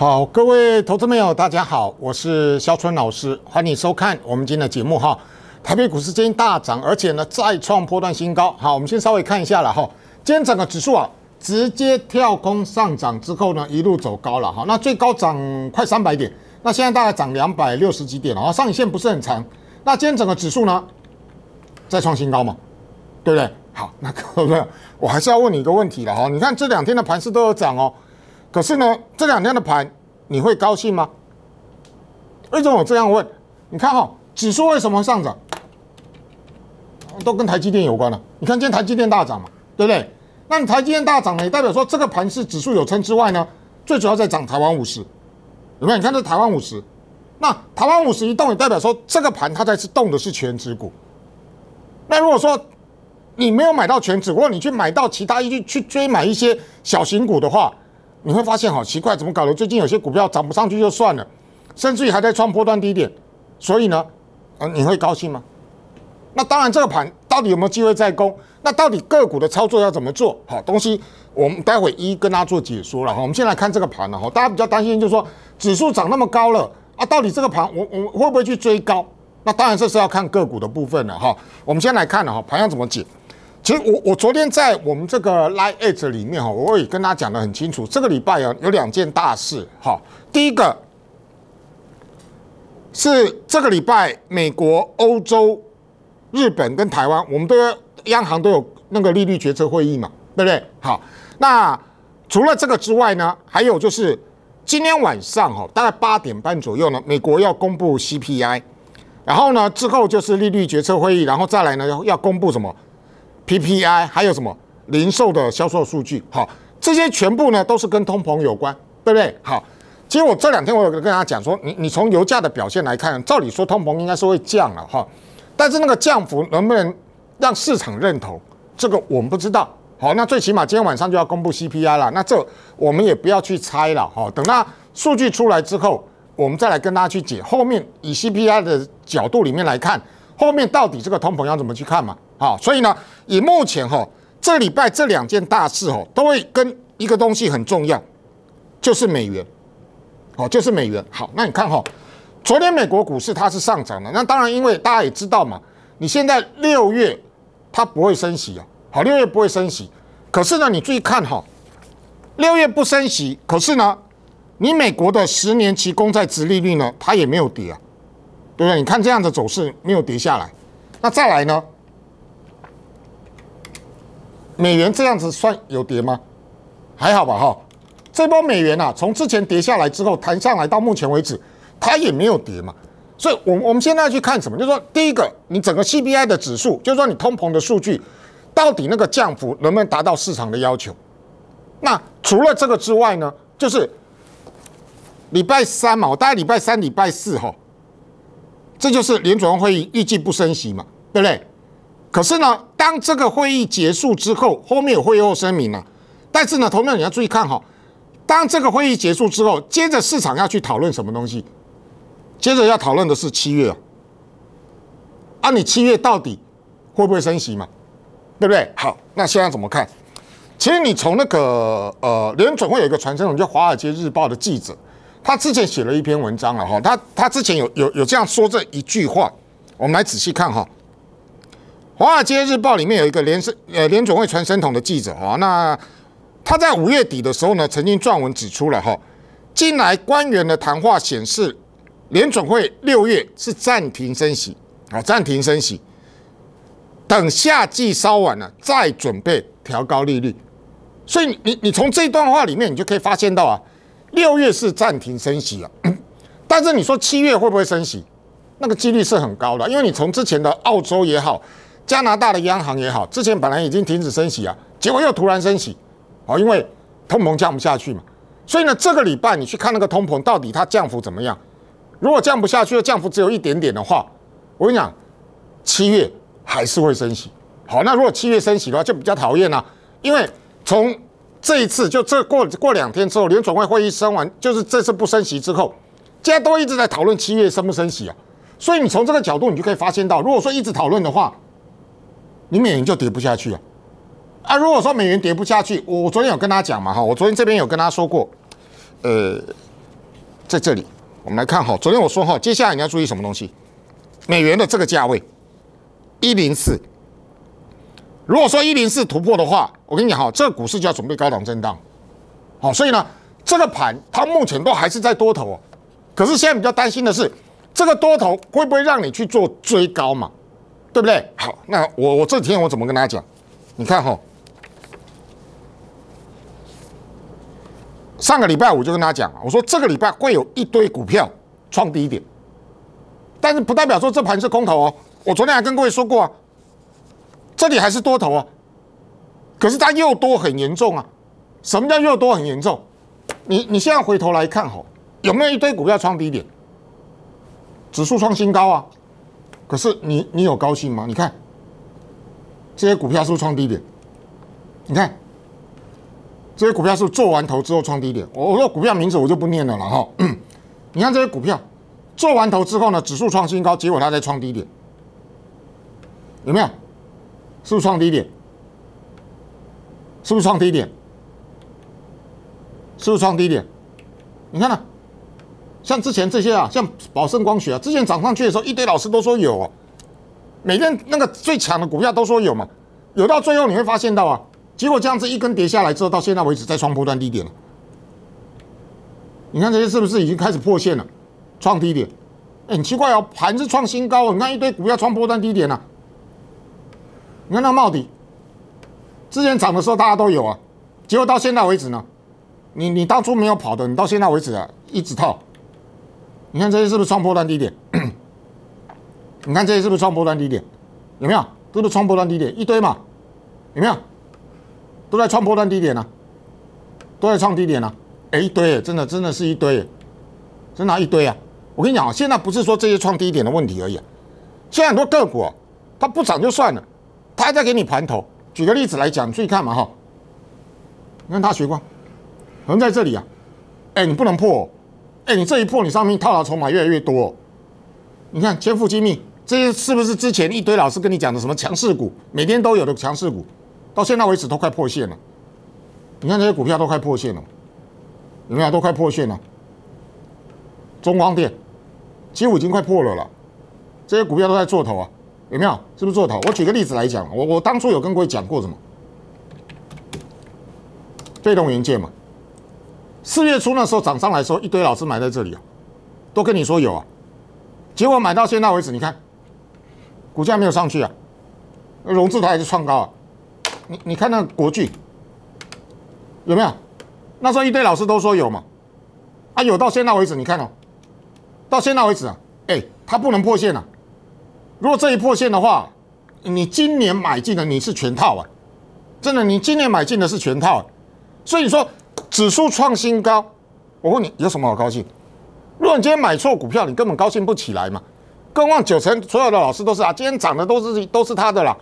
好，各位投资朋友，大家好，我是肖春老师，欢迎收看我们今天的节目哈。台北股市今天大涨，而且呢再创破断新高。好，我们先稍微看一下了哈。今天整个指数啊直接跳空上涨之后呢，一路走高了哈。那最高涨快三百点，那现在大概涨两百六十几点了，啊，上影线不是很长。那今天整个指数呢再创新高嘛，对不对？好，那各位，我还是要问你一个问题了哈。你看这两天的盘市都有涨哦，可是呢这两天的盘。你会高兴吗？为什么我这样问？你看哈，指数为什么上涨？都跟台积电有关了。你看今天台积电大涨嘛，对不对？那台积电大涨呢，也代表说这个盘是指数有撑之外呢，最主要在涨台湾五十。有没有？你看这台湾五十，那台湾五十一动，也代表说这个盘它在是动的是全指股。那如果说你没有买到全指者你去买到其他一去去追买一些小型股的话。你会发现好奇怪，怎么搞的？最近有些股票涨不上去就算了，甚至于还在创破段低点，所以呢，啊，你会高兴吗？那当然，这个盘到底有没有机会再攻？那到底个股的操作要怎么做好东西？我们待会一一跟大家做解说了哈。我们先来看这个盘了哈，大家比较担心就是说指数涨那么高了啊，到底这个盘我我会不会去追高？那当然这是要看个股的部分了哈。我们先来看了哈，盘要怎么解？所实我我昨天在我们这个 l i n e 里面哈，我也跟他讲的很清楚，这个礼拜啊有两件大事哈。第一个是这个礼拜美国、欧洲、日本跟台湾，我们都央行都有那个利率决策会议嘛，对不对？好，那除了这个之外呢，还有就是今天晚上哈，大概八点半左右呢，美国要公布 CPI，然后呢之后就是利率决策会议，然后再来呢要要公布什么？PPI 还有什么零售的销售数据？好，这些全部呢都是跟通膨有关，对不对？好，其实我这两天我有跟大家讲说，你你从油价的表现来看，照理说通膨应该是会降了哈，但是那个降幅能不能让市场认同，这个我们不知道。好，那最起码今天晚上就要公布 CPI 了，那这我们也不要去猜了哈。等到数据出来之后，我们再来跟大家去解后面以 CPI 的角度里面来看，后面到底这个通膨要怎么去看嘛？好，所以呢，以目前哈，这礼拜这两件大事哦，都会跟一个东西很重要，就是美元，哦，就是美元。好，那你看哈，昨天美国股市它是上涨的，那当然因为大家也知道嘛，你现在六月它不会升息啊，好，六月不会升息，可是呢，你注意看哈，六月不升息，可是呢，你美国的十年期公债值利率呢，它也没有跌啊，对不对？你看这样的走势没有跌下来，那再来呢？美元这样子算有跌吗？还好吧，哈。这波美元啊，从之前跌下来之后弹上来，到目前为止它也没有跌嘛。所以，我我们现在去看什么？就是说，第一个，你整个 CPI 的指数，就是说你通膨的数据，到底那个降幅能不能达到市场的要求？那除了这个之外呢，就是礼拜三嘛，我大概礼拜三、礼拜四哈，这就是联储会议预计不升息嘛，对不对？可是呢，当这个会议结束之后，后面有会后声明了。但是呢，同样你要注意看哈，当这个会议结束之后，接着市场要去讨论什么东西，接着要讨论的是七月啊，啊，你七月到底会不会升息嘛？对不对？好，那现在怎么看？其实你从那个呃联准会有一个传声筒，叫华尔街日报的记者，他之前写了一篇文章啊，哈，他他之前有有有这样说这一句话，我们来仔细看哈。华尔街日报里面有一个联生，呃联准会传声筒的记者啊，那他在五月底的时候呢，曾经撰文指出了哈，近来官员的谈话显示，联准会六月是暂停升息，啊暂停升息，等夏季稍晚了再准备调高利率，所以你你从这段话里面，你就可以发现到啊，六月是暂停升息啊，但是你说七月会不会升息，那个几率是很高的，因为你从之前的澳洲也好。加拿大的央行也好，之前本来已经停止升息啊，结果又突然升息，哦，因为通膨降不下去嘛。所以呢，这个礼拜你去看那个通膨到底它降幅怎么样？如果降不下去降幅只有一点点的话，我跟你讲，七月还是会升息。好，那如果七月升息的话，就比较讨厌了，因为从这一次就这过过两天之后，联储会会议升完，就是这次不升息之后，现在都一直在讨论七月升不升息啊。所以你从这个角度，你就可以发现到，如果说一直讨论的话，你美元就跌不下去啊。啊！如果说美元跌不下去，我昨天有跟他讲嘛哈，我昨天这边有跟他说过，呃，在这里我们来看哈，昨天我说哈，接下来你要注意什么东西？美元的这个价位一零四，如果说一零四突破的话，我跟你讲哈，这个股市就要准备高档震荡，好，所以呢，这个盘它目前都还是在多头，可是现在比较担心的是，这个多头会不会让你去做追高嘛？对不对？好，那我我这几天我怎么跟大家讲？你看哈，上个礼拜我就跟他讲啊，我说这个礼拜会有一堆股票创低点，但是不代表说这盘是空头哦。我昨天还跟各位说过啊，这里还是多头啊，可是它又多很严重啊。什么叫又多很严重？你你现在回头来看哈，有没有一堆股票创低点？指数创新高啊。可是你，你有高兴吗？你看，这些股票是不是创低点？你看，这些股票是不是做完头之后创低点？我说股票名字我就不念了了哈。你看这些股票做完头之后呢，指数创新高，结果它在创低点，有没有？是不是创低点？是不是创低点？是不是创低点？你看呢？像之前这些啊，像宝盛光学啊，之前涨上去的时候，一堆老师都说有啊，每天那个最强的股票都说有嘛，有到最后你会发现到啊，结果这样子一根跌下来之后，到现在为止在创波段低点了。你看这些是不是已经开始破线了，创低点？哎，很奇怪哦，盘是创新高了。你看一堆股票创波段低点啊，你看那帽底，之前涨的时候大家都有啊，结果到现在为止呢，你你当初没有跑的，你到现在为止啊一直套。你看这些是不是创破断低点？你看这些是不是创破断低点？有没有？都是创破断低点一堆嘛？有没有？都在创破断低点啊！都在创低点啊！哎，一堆，真的真的是一堆，真拿一堆啊！我跟你讲啊，现在不是说这些创低点的问题而已啊！现在很多个股啊，它不涨就算了，它还在给你盘头。举个例子来讲，你看嘛哈，你看它悬光横在这里啊，哎，你不能破。哎，你这一破，你上面套牢筹码越来越多。你看千富精密这些，是不是之前一堆老师跟你讲的什么强势股，每天都有的强势股，到现在为止都快破线了。你看这些股票都快破线了，有没有？都快破线了。中光电其实已经快破了了，这些股票都在做头啊，有没有？是不是做头？我举个例子来讲，我我当初有跟各位讲过什么？被动元件嘛。四月初那时候涨上来的时候，一堆老师买在这里啊，都跟你说有啊，结果买到现在为止，你看，股价没有上去啊，融资台还是创高啊，你你看那国巨有没有？那时候一堆老师都说有嘛，啊有到现在为止，你看哦，到现在为止啊，哎，它不能破线了，如果这一破线的话，你今年买进的你是全套啊，真的，你今年买进的是全套，所以说。指数创新高，我问你有什么好高兴？如果你今天买错股票，你根本高兴不起来嘛。更况九成所有的老师都是啊，今天涨的都是都是他的啦。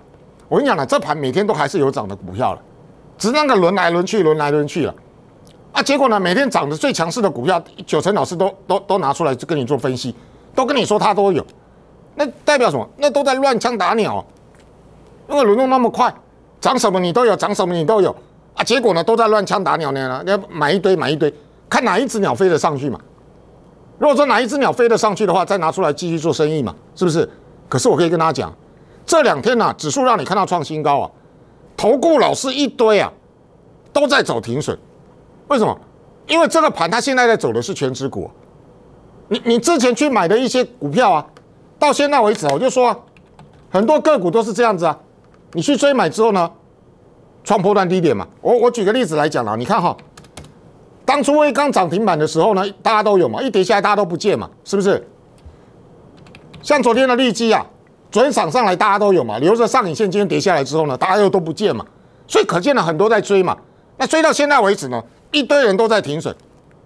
我跟你讲了，这盘每天都还是有涨的股票了，只是那个轮来轮去，轮来轮去了。啊，结果呢，每天涨的最强势的股票，九成老师都都都拿出来跟你做分析，都跟你说他都有，那代表什么？那都在乱枪打鸟，因为轮动那么快，涨什么你都有，涨什么你都有。啊，结果呢都在乱枪打鸟呢要买一堆买一堆，看哪一只鸟飞得上去嘛。如果说哪一只鸟飞得上去的话，再拿出来继续做生意嘛，是不是？可是我可以跟大家讲，这两天呢，指数让你看到创新高啊，投顾老师一堆啊，都在走停损。为什么？因为这个盘它现在在走的是全指股，你你之前去买的一些股票啊，到现在为止我就说啊，很多个股都是这样子啊，你去追买之后呢？创破断低点嘛，我我举个例子来讲了，你看哈，当初未刚涨停板的时候呢，大家都有嘛，一跌下来大家都不见嘛，是不是？像昨天的利基啊，昨天涨上来大家都有嘛，留着上影线，今天跌下来之后呢，大家又都不见嘛，所以可见了很多在追嘛，那追到现在为止呢，一堆人都在停损，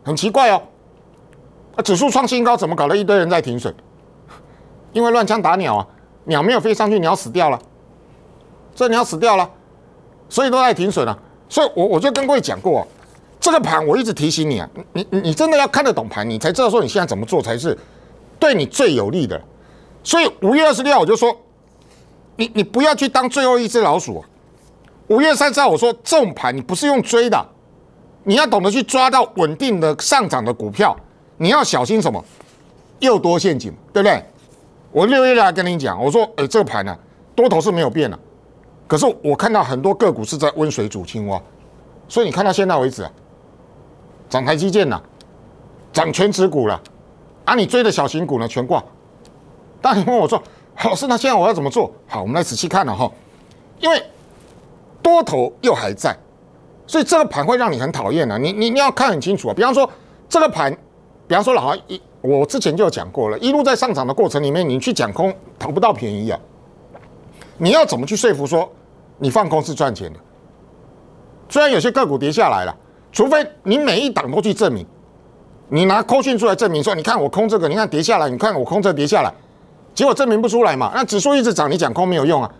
很奇怪哦，啊，指数创新高怎么搞了一堆人在停损？因为乱枪打鸟啊，鸟没有飞上去，鸟死掉了，这鸟死掉了。所以都在停损了，所以我我就跟各位讲过啊，这个盘我一直提醒你啊，你你你真的要看得懂盘，你才知道说你现在怎么做才是对你最有利的。所以五月二十六号我就说，你你不要去当最后一只老鼠。五月三十号我说，这种盘你不是用追的，你要懂得去抓到稳定的上涨的股票，你要小心什么，又多陷阱，对不对？我六月六号跟你讲，我说，哎，这个盘呢，多头是没有变的。可是我看到很多个股是在温水煮青蛙，所以你看到现在为止，涨台积电呐，涨全指股了，啊，你追的小型股呢全挂。大你问我说，老师，那现在我要怎么做？好，我们来仔细看了哈，因为多头又还在，所以这个盘会让你很讨厌的。你你你要看很清楚啊。比方说这个盘，比方说老韩一，我之前就讲过了，一路在上涨的过程里面，你去讲空，投不到便宜啊。你要怎么去说服说？你放空是赚钱的，虽然有些个股跌下来了，除非你每一档都去证明，你拿空讯出来证明说，你看我空这个，你看跌下来，你看我空这跌下来，结果证明不出来嘛？那指数一直涨，你讲空没有用啊。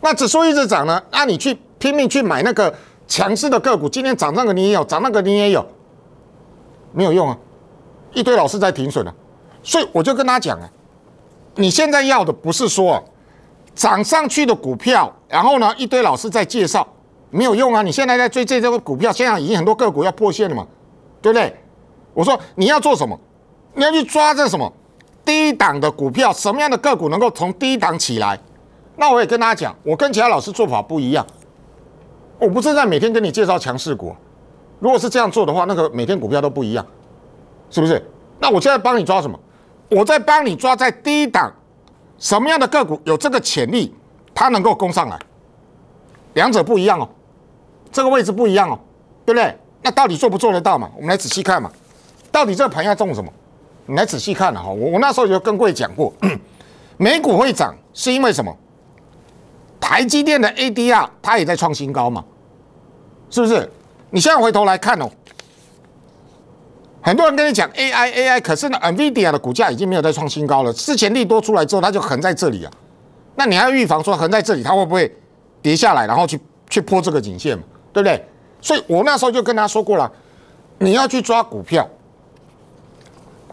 那指数一直涨呢，那你去拼命去买那个强势的个股，今天涨那个你也有，涨那个你也有，没有用啊，一堆老师在停损了。所以我就跟他讲啊，你现在要的不是说。涨上去的股票，然后呢，一堆老师在介绍，没有用啊！你现在在追这个股票，现在已经很多个股要破线了嘛，对不对？我说你要做什么？你要去抓这什么低档的股票？什么样的个股能够从低档起来？那我也跟大家讲，我跟其他老师做法不一样，我不是在每天跟你介绍强势股。如果是这样做的话，那个每天股票都不一样，是不是？那我现在帮你抓什么？我在帮你抓在低档。什么样的个股有这个潜力，它能够攻上来？两者不一样哦，这个位置不一样哦，对不对？那到底做不做得到嘛？我们来仔细看嘛，到底这个盘要种什么？你来仔细看了哈，我我那时候就跟各位讲过，美股会涨是因为什么？台积电的 ADR 它也在创新高嘛，是不是？你现在回头来看哦。很多人跟你讲 A I A I，可是呢，Nvidia 的股价已经没有再创新高了。之前利多出来之后，它就横在这里啊。那你还要预防说横在这里，它会不会跌下来，然后去去破这个颈线嘛？对不对？所以我那时候就跟他说过了，你要去抓股票，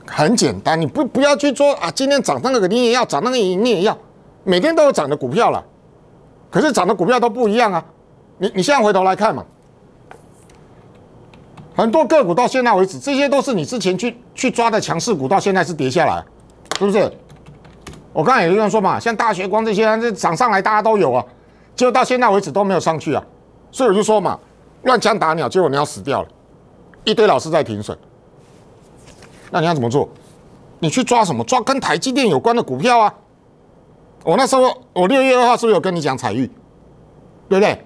很简单，你不不要去做啊，今天涨那个你也要涨，那个你你也要，每天都有涨的股票了。可是涨的股票都不一样啊。你你现在回头来看嘛。很多个股到现在为止，这些都是你之前去去抓的强势股，到现在是跌下来，是不是？我刚才有这样说嘛，像大学光这些，这涨上来大家都有啊，结果到现在为止都没有上去啊。所以我就说嘛，乱枪打鸟，结果你要死掉了，一堆老师在评审。那你要怎么做？你去抓什么？抓跟台积电有关的股票啊。我那时候我六月二号是不是有跟你讲彩玉？对不对？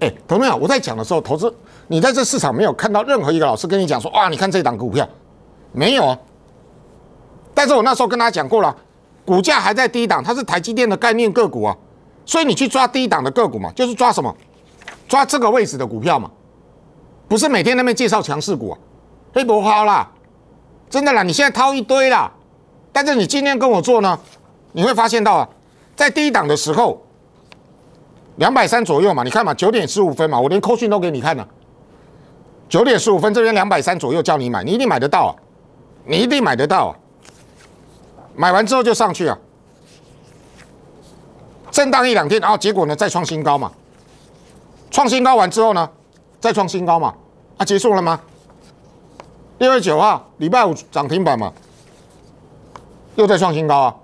哎，同志们，我在讲的时候投资。你在这市场没有看到任何一个老师跟你讲说，哇，你看这档股票，没有啊。但是我那时候跟他讲过了，股价还在低档，它是台积电的概念个股啊，所以你去抓低档的个股嘛，就是抓什么，抓这个位置的股票嘛，不是每天那边介绍强势股啊，黑博花啦，真的啦，你现在掏一堆啦。但是你今天跟我做呢，你会发现到啊，在低档的时候，两百三左右嘛，你看嘛，九点十五分嘛，我连扣讯都给你看了。九点十五分，这边两百三左右叫你买，你一定买得到啊！你一定买得到啊！买完之后就上去啊，震荡一两天，然后结果呢，再创新高嘛，创新高完之后呢，再创新高嘛，啊，结束了吗？六月九号，礼拜五涨停板嘛，又在创新高啊！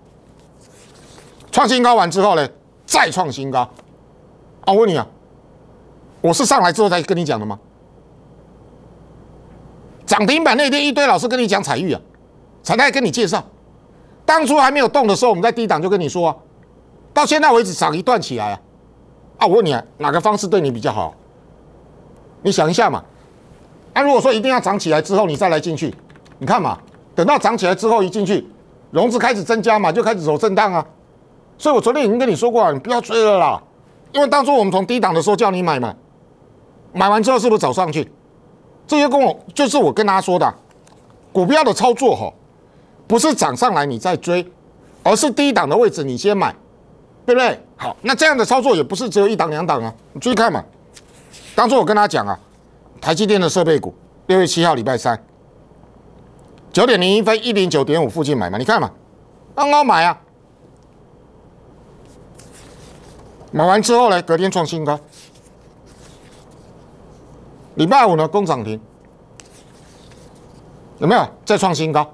创新高完之后呢，再创新高，啊我问你啊，我是上来之后才跟你讲的吗？涨停板那天，一堆老师跟你讲彩玉啊，彩泰跟你介绍，当初还没有动的时候，我们在低档就跟你说啊，到现在为止涨一段起来啊，啊，我问你啊，哪个方式对你比较好？你想一下嘛，啊，如果说一定要涨起来之后你再来进去，你看嘛，等到涨起来之后一进去，融资开始增加嘛，就开始走震荡啊，所以我昨天已经跟你说过了，你不要追了啦，因为当初我们从低档的时候叫你买嘛，买完之后是不是走上去？这些跟我就是我跟他说的，股票的操作哈，不是涨上来你再追，而是低档的位置你先买，对不对？好，那这样的操作也不是只有一档两档啊，你注意看嘛。当初我跟他讲啊，台积电的设备股，六月七号礼拜三，九点零一分一零九点五附近买嘛，你看嘛，刚刚买啊，买完之后呢，隔天创新高。礼拜五呢，攻涨停，有没有再创新高？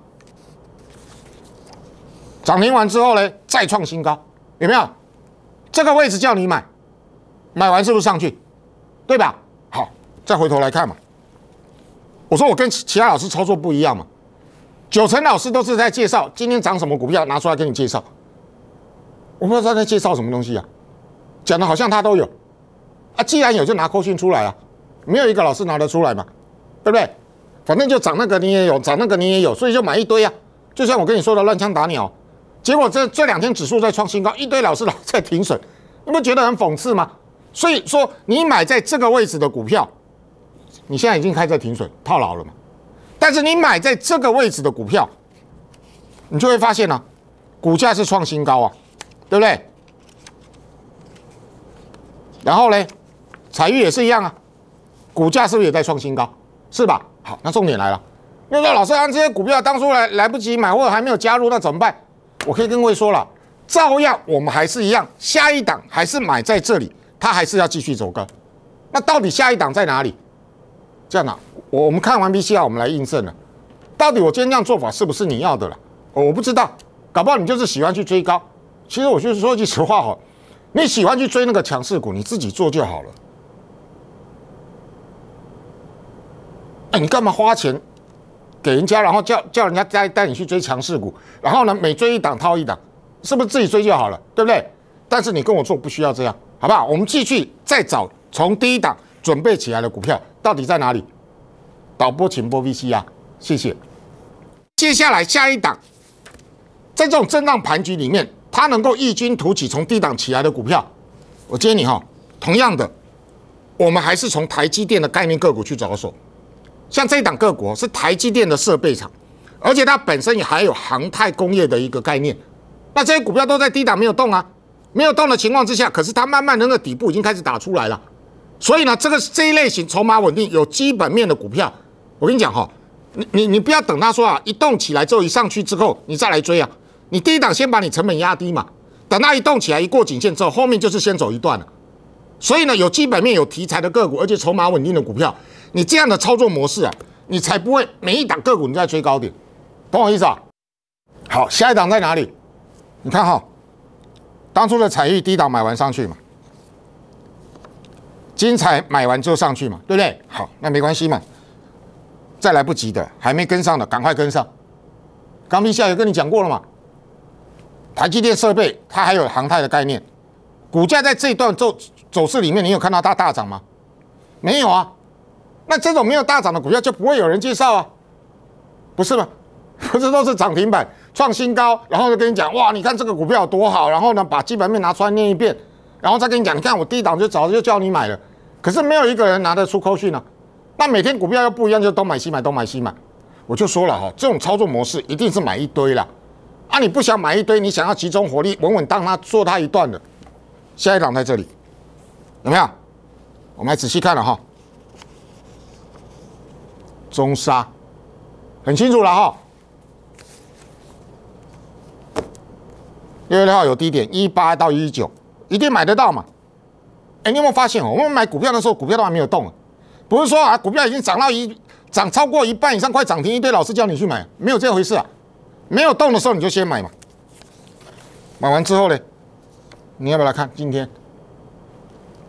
涨停完之后呢，再创新高，有没有？这个位置叫你买，买完是不是上去？对吧？好，再回头来看嘛。我说我跟其他老师操作不一样嘛，九成老师都是在介绍今天涨什么股票，拿出来给你介绍。我不知道他在介绍什么东西啊，讲的好像他都有啊，既然有就拿扣讯出来啊。没有一个老师拿得出来嘛，对不对？反正就涨那个你也有，涨那个你也有，所以就买一堆啊。就像我跟你说的，乱枪打鸟。结果这这两天指数在创新高，一堆老师老在停损，你不觉得很讽刺吗？所以说，你买在这个位置的股票，你现在已经开在停损，套牢了嘛。但是你买在这个位置的股票，你就会发现呢，股价是创新高啊，对不对？然后呢，彩玉也是一样啊。股价是不是也在创新高，是吧？好，那重点来了。那说老师，按这些股票当初来来不及买，或者还没有加入，那怎么办？我可以跟各位说了，照样我们还是一样，下一档还是买在这里，它还是要继续走高。那到底下一档在哪里？这样呢？我我们看完 B C R，我们来印证了，到底我今天这样做法是不是你要的了？我不知道，搞不好你就是喜欢去追高。其实我就是说句实话哈，你喜欢去追那个强势股，你自己做就好了。哎，你干嘛花钱给人家，然后叫叫人家带带你去追强势股，然后呢每追一档套一档，是不是自己追就好了，对不对？但是你跟我做不需要这样，好不好？我们继续再找从第一档准备起来的股票到底在哪里？导播，请播 VC 啊，谢谢。接下来下一档，在这种震荡盘局里面，它能够异军突起从低档起来的股票，我建议你哈。同样的，我们还是从台积电的概念个股去着手。像这一档个股是台积电的设备厂，而且它本身也还有航太工业的一个概念。那这些股票都在低档没有动啊，没有动的情况之下，可是它慢慢的那底部已经开始打出来了。所以呢，这个这一类型筹码稳定、有基本面的股票，我跟你讲哈，你你你不要等它说啊，一动起来之后一上去之后你再来追啊，你低档先把你成本压低嘛，等它一动起来一过颈线之后，后面就是先走一段了。所以呢，有基本面、有题材的个股，而且筹码稳定的股票。你这样的操作模式啊，你才不会每一档个股你在追高点，懂我意思啊？好，下一档在哪里？你看哈，当初的彩玉低档买完上去嘛，金彩买完就上去嘛，对不对？好，那没关系嘛，再来不及的，还没跟上的，赶快跟上。刚陛下有跟你讲过了嘛，台积电设备它还有航太的概念，股价在这一段走走势里面，你有看到它大涨吗？没有啊。那这种没有大涨的股票就不会有人介绍啊，不是吗？不是都是涨停板、创新高，然后就跟你讲哇，你看这个股票有多好，然后呢把基本面拿出来念一遍，然后再跟你讲，你看我第一档就早就叫你买了，可是没有一个人拿得出口讯啊。那每天股票又不一样，就东买西买，东买西买。我就说了哈，这种操作模式一定是买一堆了啊！你不想买一堆，你想要集中火力，稳稳当当做它一段的。下一档在这里有没有？我们来仔细看了哈。中沙，很清楚了哈。六月六号有低点，一八到一九，一定买得到嘛？哎，你有没有发现哦？我们买股票的时候，股票都还没有动，不是说啊，股票已经涨到一涨超过一半以上，快涨停，一堆老师叫你去买，没有这回事啊。没有动的时候你就先买嘛。买完之后呢，你要不要来看今天？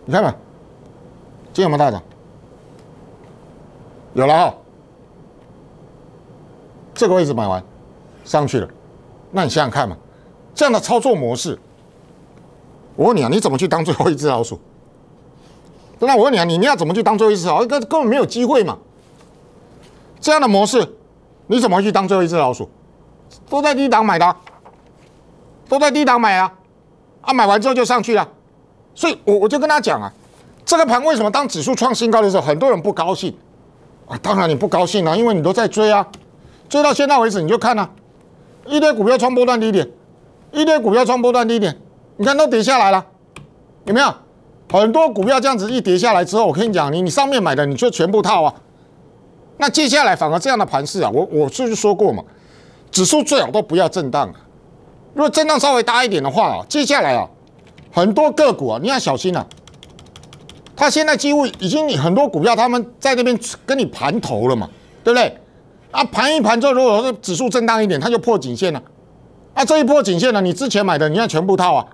你看嘛，这么大涨，有了哈。这个位置买完，上去了，那你想想看嘛，这样的操作模式，我问你啊，你怎么去当最后一只老鼠？那我问你啊，你你要怎么去当最后一只老？根根本没有机会嘛，这样的模式，你怎么去当最后一只老鼠？都在低档买的，都在低档买啊，啊，买完之后就上去了，所以，我我就跟他讲啊，这个盘为什么当指数创新高的时候，很多人不高兴啊？当然你不高兴了，因为你都在追啊。追到现在为止，你就看啊，一堆股票创波段低点，一堆股票创波段低点，你看都跌下来了，有没有？很多股票这样子一跌下来之后，我跟你讲，你你上面买的你就全部套啊。那接下来反而这样的盘势啊，我我是说过嘛，指数最好都不要震荡，如果震荡稍微大一点的话，接下来啊，很多个股啊你要小心了。他现在几乎已经你很多股票，他们在那边跟你盘头了嘛，对不对？啊，盘一盘，就如果是指数震荡一点，它就破颈线了。啊，这一破颈线呢，你之前买的，你看全部套啊，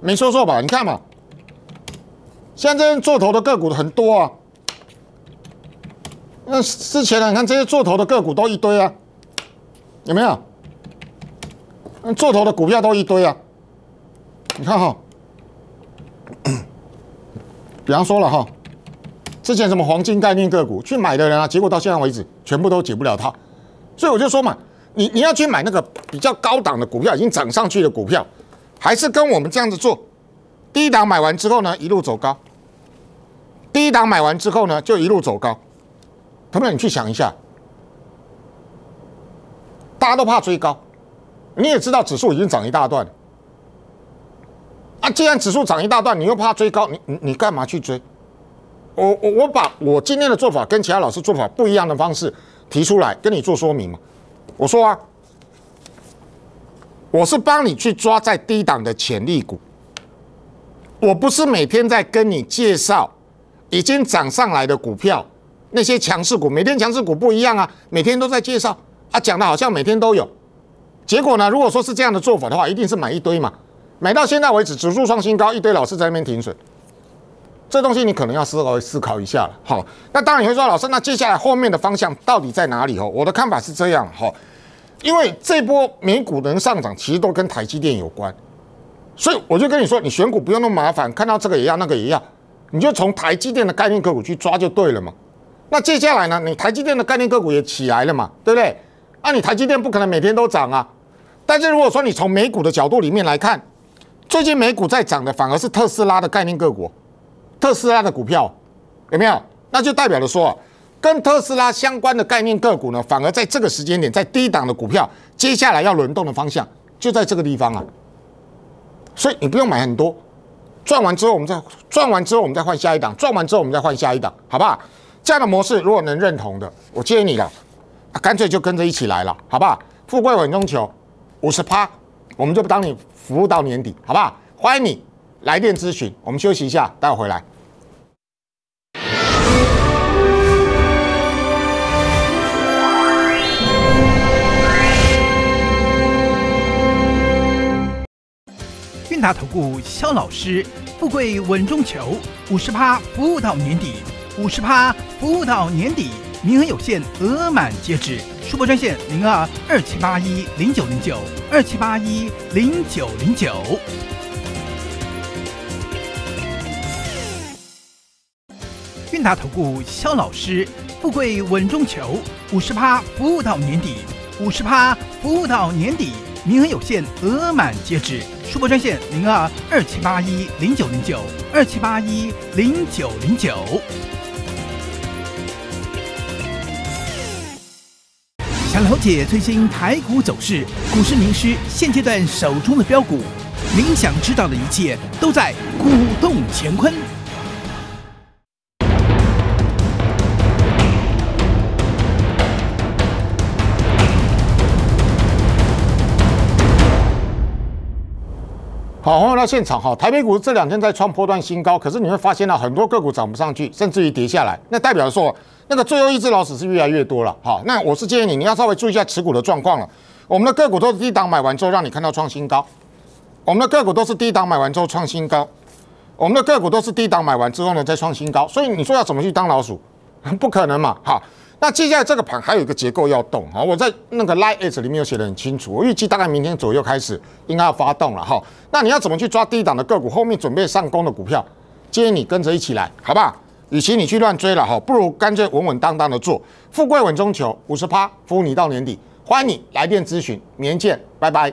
没说错吧？你看嘛，现这做头的个股很多啊。那之前呢，你看这些做头的个股都一堆啊，有没有？那做头的股票都一堆啊，你看哈，比方说了哈。之前什么黄金概念个股去买的人啊，结果到现在为止全部都解不了套，所以我就说嘛，你你要去买那个比较高档的股票，已经涨上去的股票，还是跟我们这样子做，低档买完之后呢，一路走高；低档买完之后呢，就一路走高。同学，们，你去想一下，大家都怕追高，你也知道指数已经涨一大段了啊，既然指数涨一大段，你又怕追高，你你你干嘛去追？我我我把我今天的做法跟其他老师做法不一样的方式提出来，跟你做说明嘛。我说啊，我是帮你去抓在低档的潜力股，我不是每天在跟你介绍已经涨上来的股票，那些强势股，每天强势股不一样啊，每天都在介绍啊，讲的好像每天都有。结果呢，如果说是这样的做法的话，一定是买一堆嘛，买到现在为止指数创新高，一堆老师在那边停损。这东西你可能要思考思考一下了。好，那当然你会说老师，那接下来后面的方向到底在哪里？哦，我的看法是这样哈，因为这波美股能上涨，其实都跟台积电有关，所以我就跟你说，你选股不用那么麻烦，看到这个也要那个也要，你就从台积电的概念个股去抓就对了嘛。那接下来呢，你台积电的概念个股也起来了嘛，对不对？那你台积电不可能每天都涨啊。但是如果说你从美股的角度里面来看，最近美股在涨的反而是特斯拉的概念个股。特斯拉的股票有没有？那就代表了说，跟特斯拉相关的概念个股呢，反而在这个时间点，在低档的股票，接下来要轮动的方向就在这个地方啊。所以你不用买很多，赚完之后我们再赚完之后我们再换下一档，赚完之后我们再换下一档，好不好？这样的模式如果能认同的，我建议你了，干脆就跟着一起来了，好不好？富贵稳中求，五十趴，我们就不当你服务到年底，好不好？欢迎你来电咨询，我们休息一下，待会回来。韵达投顾肖老师，富贵稳中求，五十趴服务到年底，五十趴服务到年底，名额有限，额满截止。收播专线零二二七八一零九零九二七八一零九零九。韵达投顾肖老师，富贵稳中求，五十趴服务到年底，五十趴服务到年底，名额有限，额满截止。收拨专线零二二七八一零九零九二七八一零九零九，想了解最新台股走势，股市名师现阶段手中的标股，您想知道的一切都在《股动乾坤》。好，欢迎到现场哈。台北股市这两天在创破断新高，可是你会发现呢，很多个股涨不上去，甚至于跌下来。那代表说，那个最后一只老鼠是越来越多了。好，那我是建议你，你要稍微注意一下持股的状况了。我们的个股都是低档买完之后，让你看到创新高。我们的个股都是低档买完之后创新高。我们的个股都是低档买完之后呢再创新高。所以你说要怎么去当老鼠？不可能嘛？好。那接下来这个盘还有一个结构要动啊，我在那个 Line S 里面有写得很清楚，我预计大概明天左右开始应该要发动了哈。那你要怎么去抓低档的个股，后面准备上攻的股票，建议你跟着一起来，好不好？与其你去乱追了哈，不如干脆稳稳当当的做，富贵稳中求，五十趴服务你到年底，欢迎你来电咨询，明年见，拜拜。